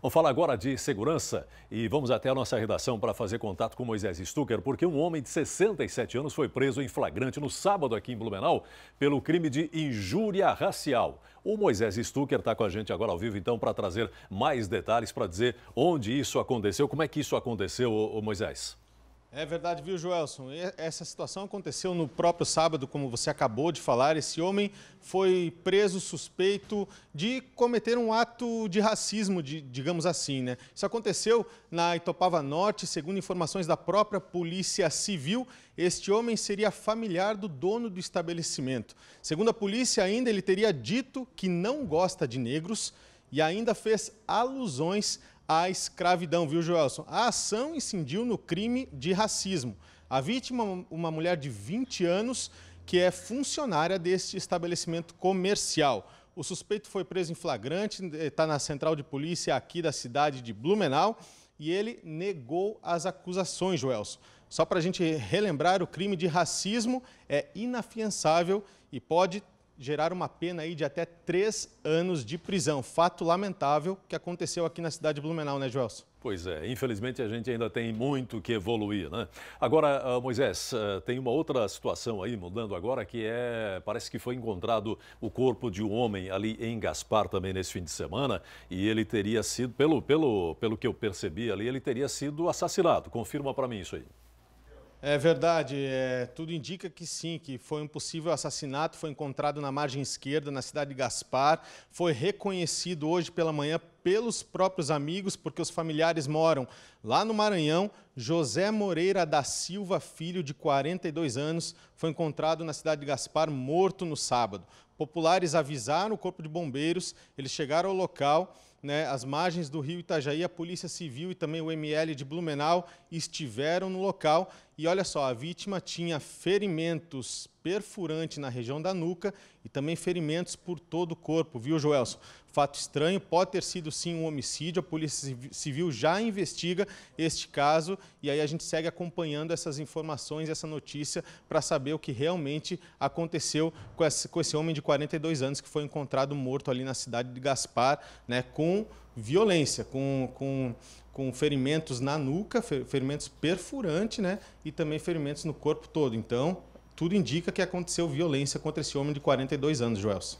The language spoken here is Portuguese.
Vamos falar agora de segurança e vamos até a nossa redação para fazer contato com Moisés Stucker, porque um homem de 67 anos foi preso em flagrante no sábado aqui em Blumenau pelo crime de injúria racial. O Moisés Stucker está com a gente agora ao vivo, então, para trazer mais detalhes, para dizer onde isso aconteceu, como é que isso aconteceu, ô, ô Moisés. É verdade, viu, Joelson? Essa situação aconteceu no próprio sábado, como você acabou de falar. Esse homem foi preso suspeito de cometer um ato de racismo, de, digamos assim, né? Isso aconteceu na Itopava Norte, segundo informações da própria Polícia Civil. Este homem seria familiar do dono do estabelecimento. Segundo a polícia, ainda ele teria dito que não gosta de negros e ainda fez alusões à escravidão, viu, Joelson? A ação incidiu no crime de racismo. A vítima, uma mulher de 20 anos, que é funcionária deste estabelecimento comercial. O suspeito foi preso em flagrante, está eh, na central de polícia aqui da cidade de Blumenau e ele negou as acusações, Joelson. Só para a gente relembrar, o crime de racismo é inafiançável e pode gerar uma pena aí de até três anos de prisão. Fato lamentável que aconteceu aqui na cidade de Blumenau, né, Joelson? Pois é, infelizmente a gente ainda tem muito que evoluir, né? Agora, ah, Moisés, ah, tem uma outra situação aí, mudando agora, que é, parece que foi encontrado o corpo de um homem ali em Gaspar também nesse fim de semana, e ele teria sido, pelo, pelo, pelo que eu percebi ali, ele teria sido assassinado. Confirma para mim isso aí. É verdade, é, tudo indica que sim, que foi um possível assassinato, foi encontrado na margem esquerda, na cidade de Gaspar, foi reconhecido hoje pela manhã pelos próprios amigos, porque os familiares moram lá no Maranhão. José Moreira da Silva, filho de 42 anos, foi encontrado na cidade de Gaspar morto no sábado. Populares avisaram o Corpo de Bombeiros, eles chegaram ao local né, as margens do rio Itajaí, a Polícia Civil e também o ML de Blumenau estiveram no local e olha só, a vítima tinha ferimentos perfurantes na região da nuca e também ferimentos por todo o corpo, viu, Joelson? Fato estranho, pode ter sido sim um homicídio. A Polícia Civil já investiga este caso e aí a gente segue acompanhando essas informações, essa notícia, para saber o que realmente aconteceu com esse, com esse homem de 42 anos que foi encontrado morto ali na cidade de Gaspar, né, com violência, com, com, com ferimentos na nuca, ferimentos perfurantes, né? E também ferimentos no corpo todo. Então, tudo indica que aconteceu violência contra esse homem de 42 anos, Joelson.